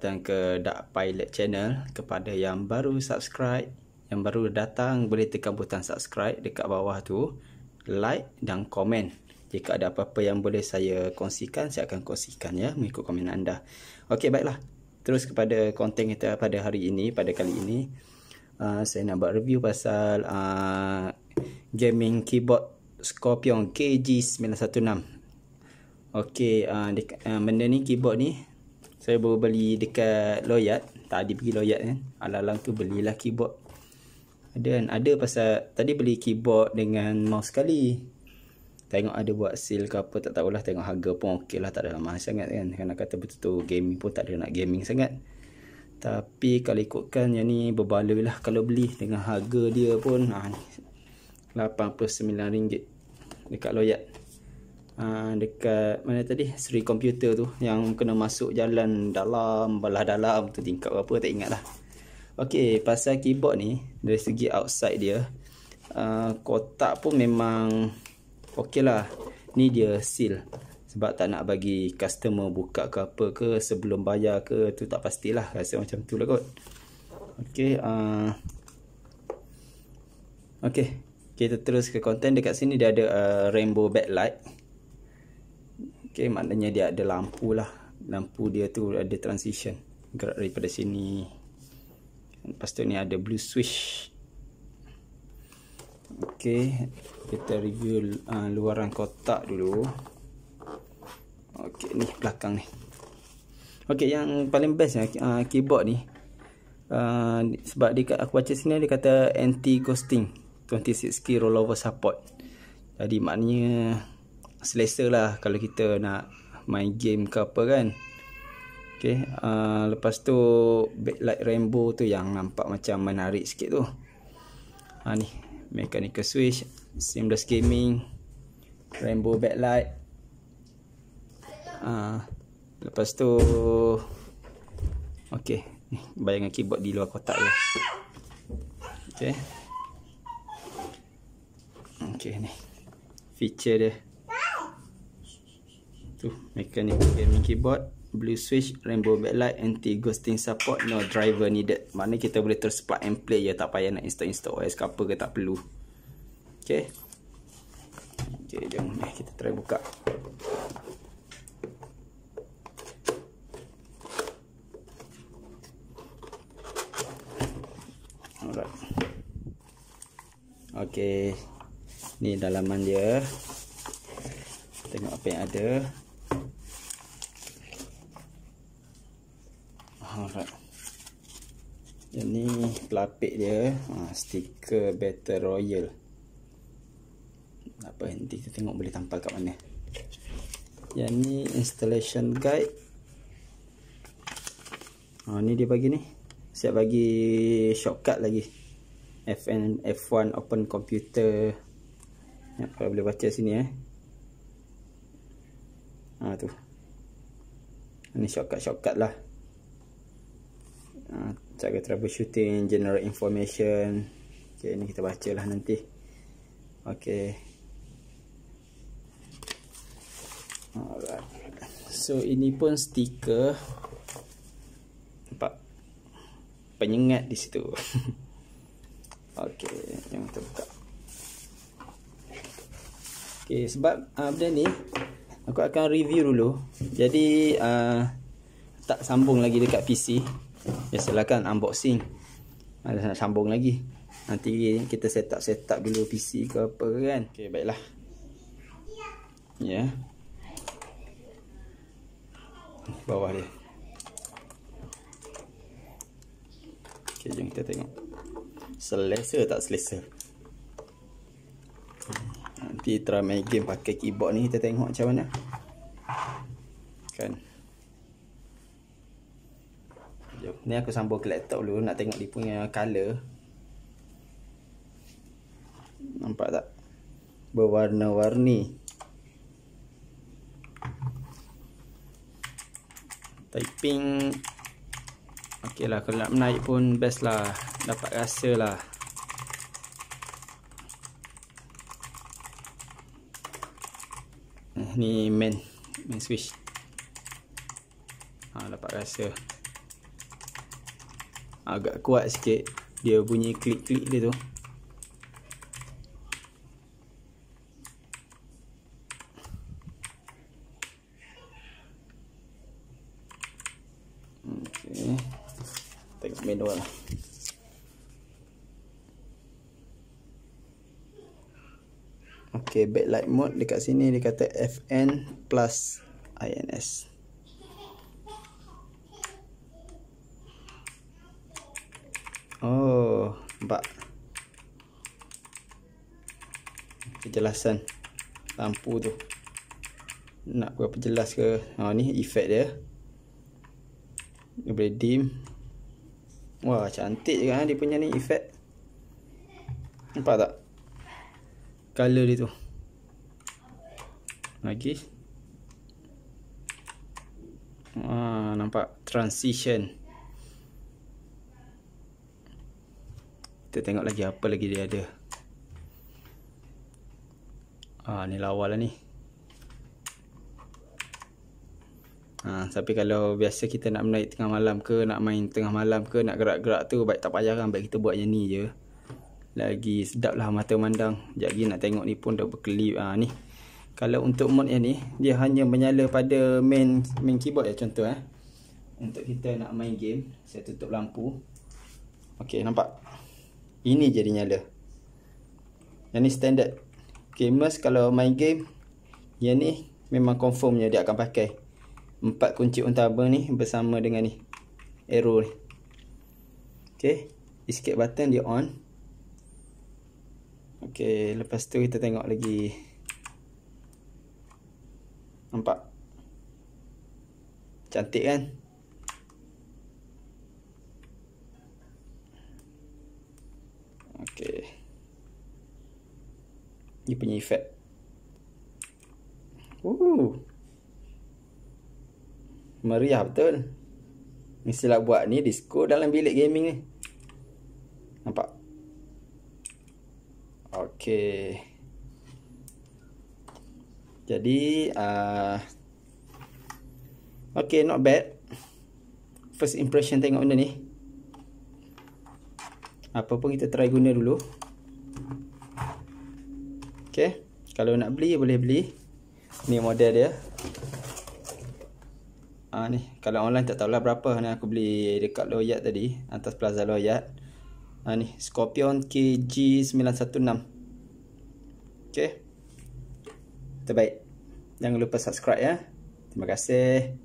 datang ke Dark Pilot Channel Kepada yang baru subscribe Yang baru datang boleh tekan butang subscribe dekat bawah tu Like dan komen Jika ada apa-apa yang boleh saya kongsikan Saya akan kongsikan ya mengikut komen anda Okey, baiklah Terus kepada konten kita pada hari ini Pada kali ini uh, Saya nak buat review pasal uh, Gaming Keyboard Scorpion KG916 Okey, uh, uh, benda ni keyboard ni saya baru beli dekat Loyat tadi pergi Loyat kan alang-alang tu belilah keyboard ada kan ada pasal tadi beli keyboard dengan mouse sekali tengok ada buat sale ke apa tak tahulah tengok harga pun okey lah tak ada mahal sangat kan kena kata betul tu gaming pun tak ada nak gaming sangat tapi kalau ikutkan yang ni berbaloi lah kalau beli dengan harga dia pun ha, ah, RM89 dekat Loyat Ah, dekat mana tadi Seri komputer tu yang kena masuk jalan dalam belah dalam tu tingkap apa tak ingat lah Okay pasal keyboard ni dari segi outside dia uh, Kotak pun memang okey lah Ni dia seal sebab tak nak bagi customer buka ke apa ke sebelum bayar ke tu tak pastilah rasa macam tu lah kot Okay, uh, ah. okay. kita terus ke konten dekat sini dia ada uh, rainbow backlight Okay, maknanya dia ada lampu lah. Lampu dia tu ada transition. Gerak daripada sini. Lepas tu ni ada blue switch. Okay, kita review uh, luaran kotak dulu. Okay, ni belakang ni. Okay, yang paling best ni, uh, uh, keyboard ni. Uh, sebab dia, aku baca sini, dia kata anti-ghosting. 26K rollover support. Jadi, maknanya selesa lah kalau kita nak main game ke apa kan Okay, uh, lepas tu backlight rainbow tu yang nampak macam menarik sikit tu ha, ni mechanical switch seamless gaming rainbow backlight uh, lepas tu ok ni, bayangan keyboard di luar kotak tu ok ok ni feature dia tu mekanik, gaming keyboard blue switch rainbow backlight anti ghosting support no driver needed mana kita boleh terus plug and play ya tak payah nak install install OS ke apa ke tak perlu okey okey jom ni eh, kita try buka alright okey ni dalaman dia tengok apa yang ada Alright. Yang ni pelapik dia ha, Stiker Battle Royal Apa nanti kita tengok boleh tampal kat mana Yang ni installation guide ha, Ni dia bagi ni Siap bagi shortcut lagi FN F1 open computer ya, Kalau boleh baca sini eh Ha tu Ni shortcut-shortcut lah Ah, cara troubleshooting, general information. Okey, ini kita lah nanti. Okay. Alright. So ini pun stiker nampak penyengat di situ. Okay, jom kita buka. Okey, sebab uh, benda ni aku akan review dulu. Jadi uh, tak sambung lagi dekat PC. Ya silakan unboxing. Ada nak sambung lagi. Nanti kita set up set up dulu PC ke apa kan. Okey baiklah. Ya. Yeah. Bawah dia. Okay, jom kita tengok. Selesa tak selesa. Nanti try main game pakai keyboard ni kita tengok macam mana. Kan. Okay. Ni aku sambung ke laptop dulu nak tengok dia punya color. Nampak tak? Berwarna-warni. Typing Okey lah kalau nak menaik pun best lah Dapat rasa lah eh, Ni main Main switch ha, Dapat rasa agak kuat sikit dia bunyi klik-klik dia tu Tengok manual lah Okay backlight mode Dekat sini dia kata FN plus INS Oh, nampak Kejelasan Lampu tu Nak berapa jelas ke Ha ni efek dia Dia boleh dim Wah cantik je kan ha, dia punya ni efek Nampak tak Color dia tu Lagi Wah nampak Transition Kita tengok lagi apa lagi dia ada. Ah ni lawa lah ni. Ha, tapi kalau biasa kita nak menaik tengah malam ke Nak main tengah malam ke Nak gerak-gerak tu Baik tak payah kan Baik kita buat yang ni je Lagi sedap lah mata mandang Sekejap lagi nak tengok ni pun dah berkelip ha, ni. Kalau untuk mod yang ni Dia hanya menyala pada main main keyboard ya contoh eh. Untuk kita nak main game Saya tutup lampu Okay nampak ini je dia nyala Yang ni standard Gamers kalau main game Yang ni memang confirmnya dia akan pakai Empat kunci untaba ni bersama dengan ni Arrow ni Okay Escape button dia on Okay lepas tu kita tengok lagi Nampak Cantik kan Okay Dia punya efek Ooh. Meriah betul Mestilah buat ni disco dalam bilik gaming ni Nampak Okay Jadi uh, ah, Okay not bad First impression tengok benda ni apa pun kita try guna dulu ok kalau nak beli boleh beli ni model dia ha, ni kalau online tak tahulah berapa ni aku beli dekat loyat tadi atas plaza loyat ha, ni scorpion KG916 ok terbaik jangan lupa subscribe ya terima kasih